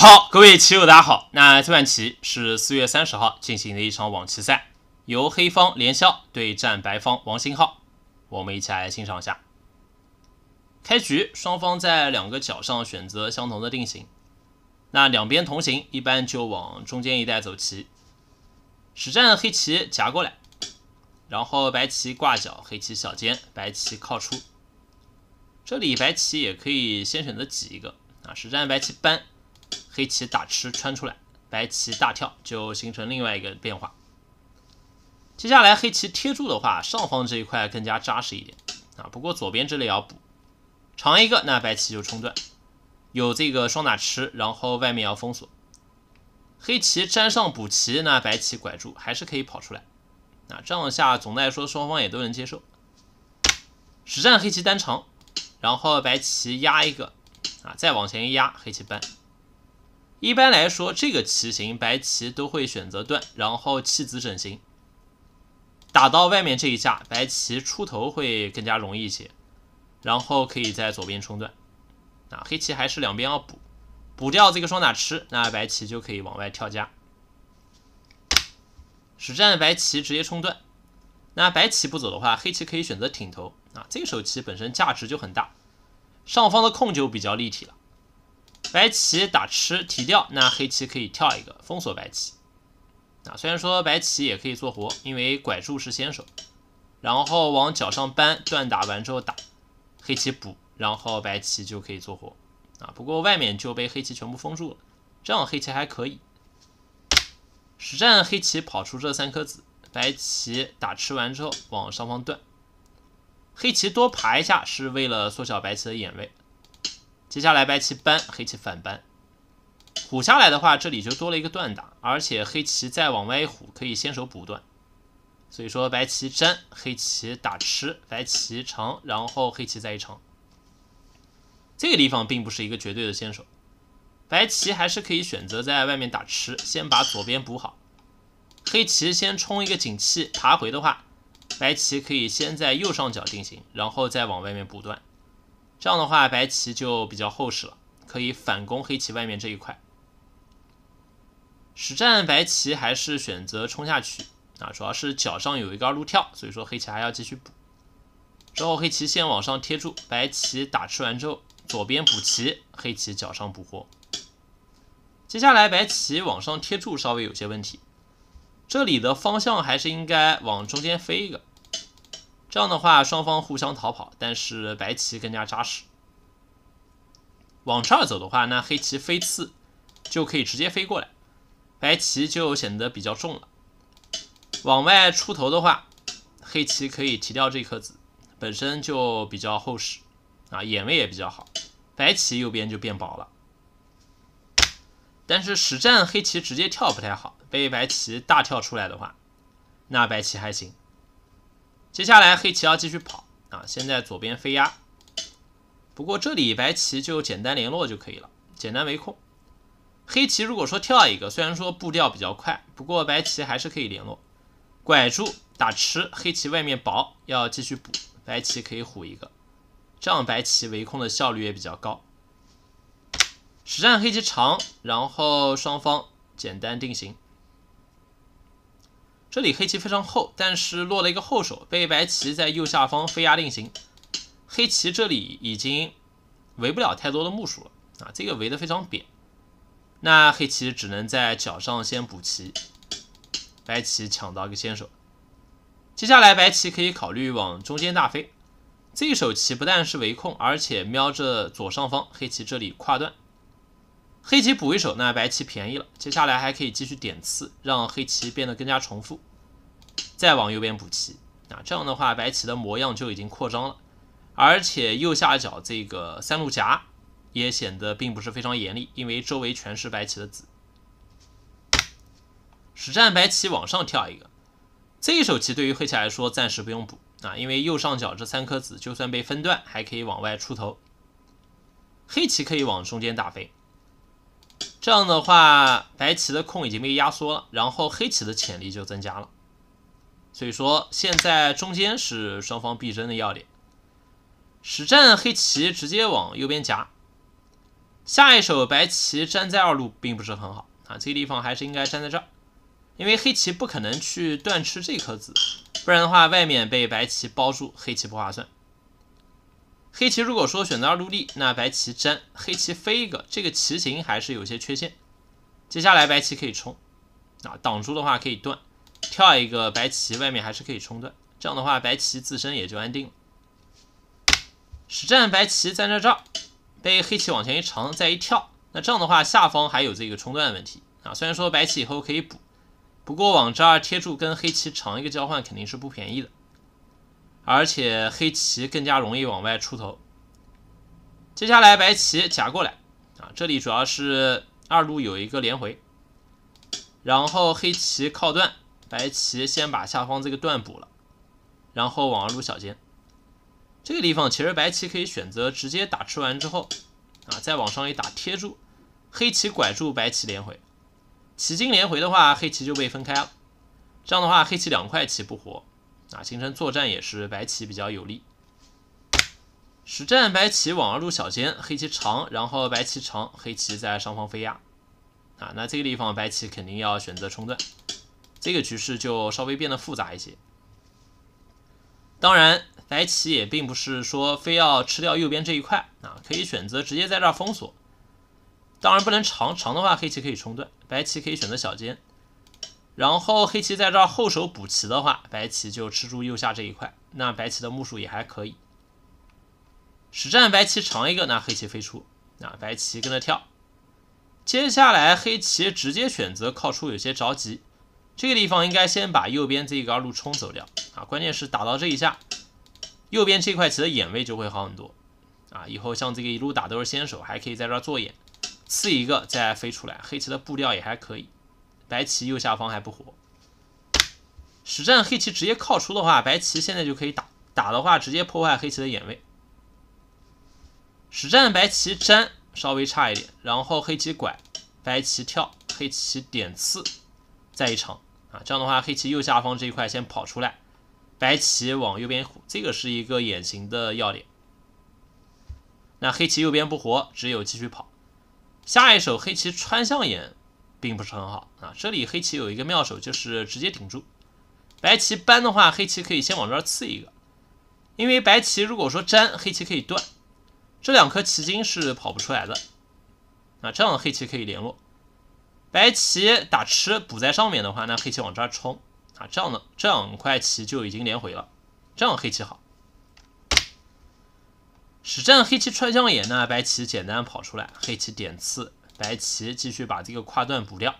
好，各位棋友，大家好。那这盘棋是四月三十号进行的一场网棋赛，由黑方连霄对战白方王星浩，我们一起来欣赏一下。开局双方在两个角上选择相同的定型，那两边同行一般就往中间一带走棋。实战黑棋夹过来，然后白棋挂角，黑棋小尖，白棋靠出。这里白棋也可以先选择挤一个啊，实战白棋搬。黑棋打吃穿出来，白棋大跳就形成另外一个变化。接下来黑棋贴住的话，上方这一块更加扎实一点啊。不过左边这里要补长一个，那白棋就冲断。有这个双打吃，然后外面要封锁。黑棋粘上补棋，那白棋拐住还是可以跑出来。啊，这样下总的来说双方也都能接受。实战黑棋单长，然后白棋压一个啊，再往前一压，黑棋搬。一般来说，这个棋型白棋都会选择断，然后弃子整形，打到外面这一架，白棋出头会更加容易一些，然后可以在左边冲断。啊，黑棋还是两边要补，补掉这个双打吃，那白棋就可以往外跳家。实战白棋直接冲断，那白棋不走的话，黑棋可以选择挺头。啊，这个手棋本身价值就很大，上方的控就比较立体了。白棋打吃提掉，那黑棋可以跳一个封锁白棋。啊，虽然说白棋也可以做活，因为拐柱是先手，然后往角上搬，断打完之后打黑棋补，然后白棋就可以做活。啊，不过外面就被黑棋全部封住了，这样黑棋还可以。实战黑棋跑出这三颗子，白棋打吃完之后往上方断，黑棋多爬一下是为了缩小白棋的眼位。接下来白棋扳，黑棋反扳，虎下来的话，这里就多了一个断打，而且黑棋再往外一虎，可以先手补断。所以说白棋粘，黑棋打吃，白棋长，然后黑棋再一长。这个地方并不是一个绝对的先手，白棋还是可以选择在外面打吃，先把左边补好。黑棋先冲一个紧气，爬回的话，白棋可以先在右上角定型，然后再往外面补断。这样的话，白棋就比较厚实了，可以反攻黑棋外面这一块。实战白棋还是选择冲下去啊，主要是脚上有一根路跳，所以说黑棋还要继续补。之后黑棋先往上贴住，白棋打吃完之后，左边补棋，黑棋脚上补活。接下来白棋往上贴住稍微有些问题，这里的方向还是应该往中间飞一个。这样的话，双方互相逃跑，但是白棋更加扎实。往儿走的话，那黑棋飞刺就可以直接飞过来，白棋就显得比较重了。往外出头的话，黑棋可以提掉这颗子，本身就比较厚实，啊眼位也比较好，白棋右边就变薄了。但是实战黑棋直接跳不太好，被白棋大跳出来的话，那白棋还行。接下来黑棋要继续跑啊！现在左边飞压，不过这里白棋就简单联络就可以了，简单围控。黑棋如果说跳一个，虽然说步调比较快，不过白棋还是可以联络拐住打吃。黑棋外面薄，要继续补。白棋可以虎一个，这样白棋围控的效率也比较高。实战黑棋长，然后双方简单定型。这里黑棋非常厚，但是落了一个后手，被白棋在右下方飞压定型。黑棋这里已经围不了太多的目数了啊，这个围得非常扁。那黑棋只能在角上先补棋，白棋抢到一个先手。接下来白棋可以考虑往中间大飞。这一手棋不但是围控，而且瞄着左上方黑棋这里跨断。黑棋补一手，那白棋便宜了。接下来还可以继续点刺，让黑棋变得更加重复。再往右边补棋，啊，这样的话白棋的模样就已经扩张了。而且右下角这个三路夹也显得并不是非常严厉，因为周围全是白棋的子。实战白棋往上跳一个，这一手棋对于黑棋来说暂时不用补啊，因为右上角这三颗子就算被分段，还可以往外出头。黑棋可以往中间打飞。这样的话，白棋的空已经被压缩了，然后黑棋的潜力就增加了。所以说，现在中间是双方必争的要点。实战黑棋直接往右边夹，下一手白棋粘在二路并不是很好啊，这个地方还是应该粘在这儿，因为黑棋不可能去断吃这颗子，不然的话，外面被白棋包住，黑棋不划算。黑棋如果说选择二路立，那白棋粘，黑棋飞一个，这个棋形还是有些缺陷。接下来白棋可以冲，啊，挡住的话可以断，跳一个白棋，外面还是可以冲断，这样的话白棋自身也就安定了。实战白棋粘在这儿，被黑棋往前一长，再一跳，那这样的话下方还有这个冲断的问题啊。虽然说白棋以后可以补，不过往这儿贴住跟黑棋长一个交换肯定是不便宜的。而且黑棋更加容易往外出头，接下来白棋夹过来啊，这里主要是二路有一个连回，然后黑棋靠断，白棋先把下方这个断补了，然后往二路小尖。这个地方其实白棋可以选择直接打吃完之后啊，再往上一打贴住，黑棋拐住白棋连回，棋筋连回的话，黑棋就被分开了，这样的话黑棋两块棋不活。啊，形成作战也是白棋比较有利。实战白棋往二路小尖，黑棋长，然后白棋长，黑棋在上方飞压。啊，那这个地方白棋肯定要选择冲断，这个局势就稍微变得复杂一些。当然，白棋也并不是说非要吃掉右边这一块啊，可以选择直接在这儿封锁。当然不能长长的话，黑棋可以冲断，白棋可以选择小尖。然后黑棋在这后手补棋的话，白棋就吃住右下这一块。那白棋的目数也还可以。实战白棋长一个，那黑棋飞出，那白棋跟着跳。接下来黑棋直接选择靠出有些着急，这个地方应该先把右边这一个二路冲走掉啊。关键是打到这一下，右边这块棋的眼位就会好很多啊。以后像这个一路打都是先手，还可以在这做眼，刺一个再飞出来。黑棋的步调也还可以。白棋右下方还不活，实战黑棋直接靠出的话，白棋现在就可以打，打的话直接破坏黑棋的眼位。实战白棋粘稍微差一点，然后黑棋拐，白棋跳，黑棋点刺，再一长啊，这样的话黑棋右下方这一块先跑出来，白棋往右边虎，这个是一个眼形的要点。那黑棋右边不活，只有继续跑，下一手黑棋穿象眼。并不是很好啊！这里黑棋有一个妙手，就是直接顶住。白棋搬的话，黑棋可以先往这儿刺一个，因为白棋如果说粘，黑棋可以断。这两颗棋筋是跑不出来的啊！这样黑棋可以联络。白棋打吃补在上面的话，那黑棋往这儿冲啊！这样呢，这两块棋就已经连回了。这样黑棋好。实战黑棋穿将眼，呢，白棋简单跑出来，黑棋点刺。白棋继续把这个跨段补掉，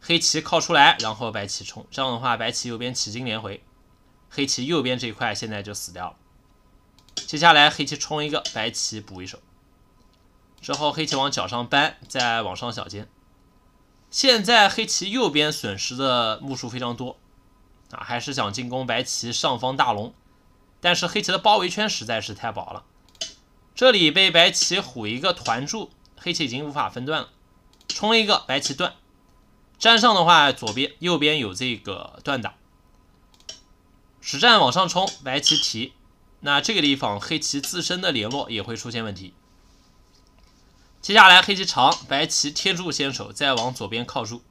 黑棋靠出来，然后白棋冲，这样的话，白棋右边起筋连回，黑棋右边这一块现在就死掉了。接下来黑棋冲一个，白棋补一手，之后黑棋往角上扳，再往上小尖。现在黑棋右边损失的目数非常多，啊，还是想进攻白棋上方大龙，但是黑棋的包围圈实在是太薄了，这里被白棋虎一个团住。黑棋已经无法分段了，冲一个白棋断，粘上的话，左边、右边有这个断打。实战往上冲，白棋提，那这个地方黑棋自身的联络也会出现问题。接下来黑棋长，白棋贴住先手，再往左边靠住。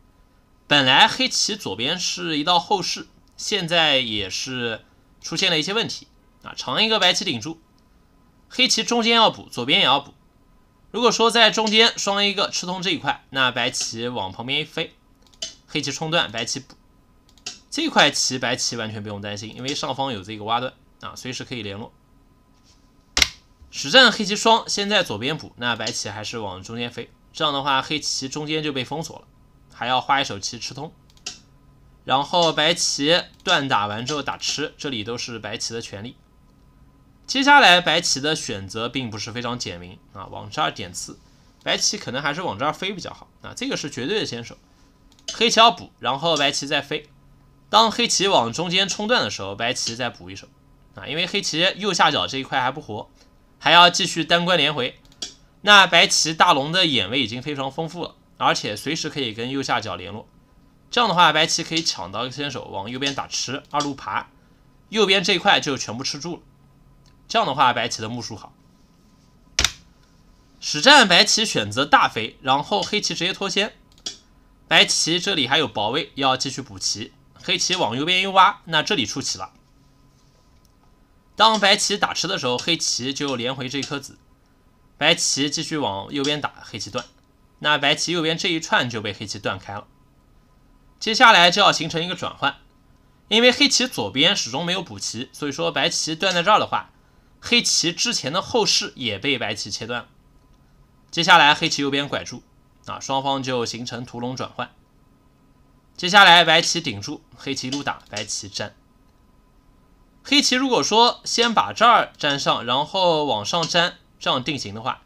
本来黑棋左边是一道后势，现在也是出现了一些问题啊，长一个白棋顶住，黑棋中间要补，左边也要补。如果说在中间双一个吃通这一块，那白棋往旁边一飞，黑棋冲断，白棋补这块棋，白棋完全不用担心，因为上方有这个挖断啊，随时可以联络。实战黑棋双先在左边补，那白棋还是往中间飞，这样的话黑棋中间就被封锁了，还要花一手棋吃通，然后白棋断打完之后打吃，这里都是白棋的权利。接下来白棋的选择并不是非常简明啊，往这儿点刺，白棋可能还是往这儿飞比较好啊，这个是绝对的先手。黑棋要补，然后白棋再飞。当黑棋往中间冲断的时候，白棋再补一手啊，因为黑棋右下角这一块还不活，还要继续单关连回。那白棋大龙的眼位已经非常丰富了，而且随时可以跟右下角联络。这样的话，白棋可以抢到先手，往右边打吃二路爬，右边这一块就全部吃住了。这样的话，白棋的目数好。实战白棋选择大飞，然后黑棋直接脱先。白棋这里还有薄位，要继续补棋。黑棋往右边一挖，那这里出棋了。当白棋打吃的时候，黑棋就连回这一颗子。白棋继续往右边打，黑棋断，那白棋右边这一串就被黑棋断开了。接下来就要形成一个转换，因为黑棋左边始终没有补棋，所以说白棋断在这儿的话。黑棋之前的后势也被白棋切断，接下来黑棋右边拐住，啊，双方就形成屠龙转换。接下来白棋顶住，黑棋路打，白棋粘。黑棋如果说先把这儿粘上，然后往上粘，这样定型的话，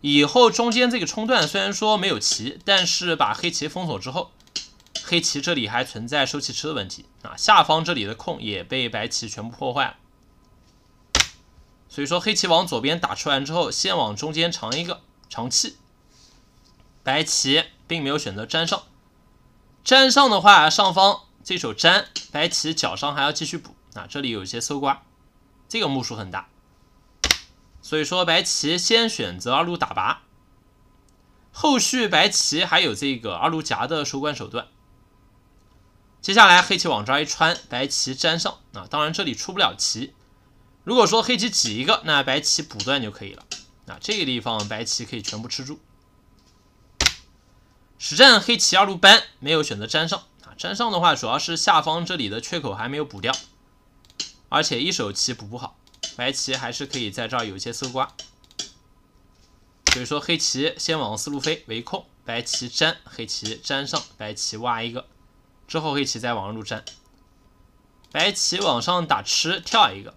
以后中间这个冲段虽然说没有棋，但是把黑棋封锁之后，黑棋这里还存在收气吃的问题啊，下方这里的空也被白棋全部破坏了。所以说黑棋往左边打出来之后，先往中间长一个长气，白棋并没有选择粘上，粘上的话上方这手粘，白棋脚上还要继续补啊，这里有一些搜刮，这个目数很大，所以说白棋先选择二路打拔，后续白棋还有这个二路夹的收官手段，接下来黑棋往这儿一穿，白棋粘上啊，当然这里出不了棋。如果说黑棋挤一个，那白棋补断就可以了。那这个地方白棋可以全部吃住。实战黑棋二路搬没有选择粘上啊，粘上的话主要是下方这里的缺口还没有补掉，而且一手棋补不好，白棋还是可以在这儿有些搜刮。所以说黑棋先往四路飞围控，白棋粘，黑棋粘上，白棋挖一个，之后黑棋再往二路粘，白棋往上打吃跳一个。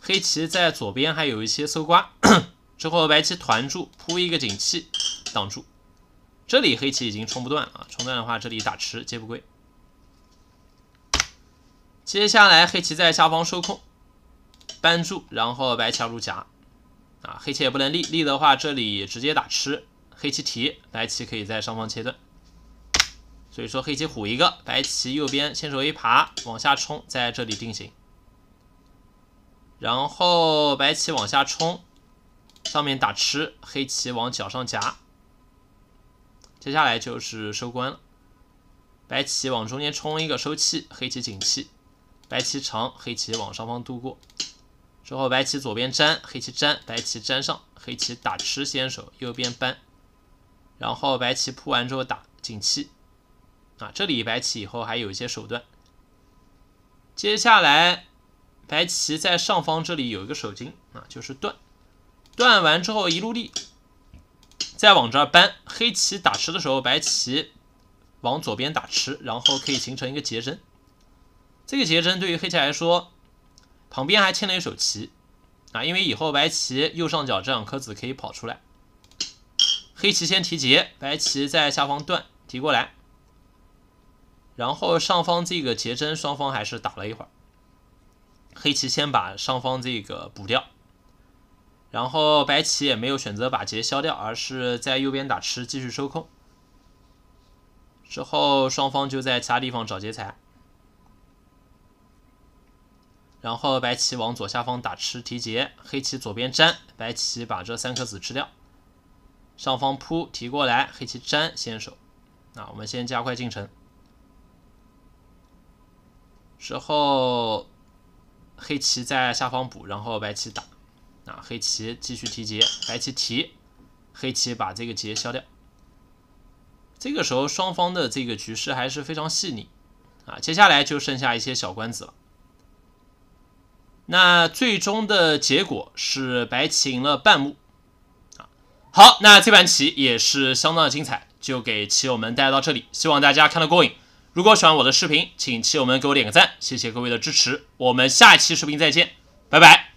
黑棋在左边还有一些搜刮，之后白棋团住铺一个景气挡住，这里黑棋已经冲不断啊，冲断的话这里打吃接不归。接下来黑棋在下方收控扳住，然后白棋入夹啊，黑棋也不能立，立的话这里直接打吃，黑棋提，白棋可以在上方切断。所以说黑棋虎一个，白棋右边先手一爬往下冲，在这里定型。然后白棋往下冲，上面打吃，黑棋往角上夹。接下来就是收官了。白棋往中间冲一个收气，黑棋紧气。白棋长，黑棋往上方渡过。之后白棋左边粘，黑棋粘，白棋粘上，黑棋打吃先手，右边搬，然后白棋铺完之后打紧气。啊，这里白棋以后还有一些手段。接下来。白棋在上方这里有一个手筋啊，就是断，断完之后一路力，再往这儿搬。黑棋打吃的时候，白棋往左边打吃，然后可以形成一个结针。这个结针对于黑棋来说，旁边还欠了一手棋啊，因为以后白棋右上角这两颗子可以跑出来。黑棋先提劫，白棋在下方断提过来，然后上方这个结针，双方还是打了一会儿。黑棋先把上方这个补掉，然后白棋也没有选择把劫消掉，而是在右边打吃继续收空。之后双方就在其他地方找劫财，然后白棋往左下方打吃提劫，黑棋左边粘，白棋把这三颗子吃掉，上方扑提过来，黑棋粘先手。那我们先加快进程，之后。黑棋在下方补，然后白棋打，啊，黑棋继续提劫，白棋提，黑棋把这个劫消掉。这个时候双方的这个局势还是非常细腻，啊，接下来就剩下一些小官子了。那最终的结果是白棋赢了半目，啊，好，那这盘棋也是相当的精彩，就给棋友们带到这里，希望大家看得过瘾。如果喜欢我的视频，请棋友们给我点个赞，谢谢各位的支持。我们下期视频再见，拜拜。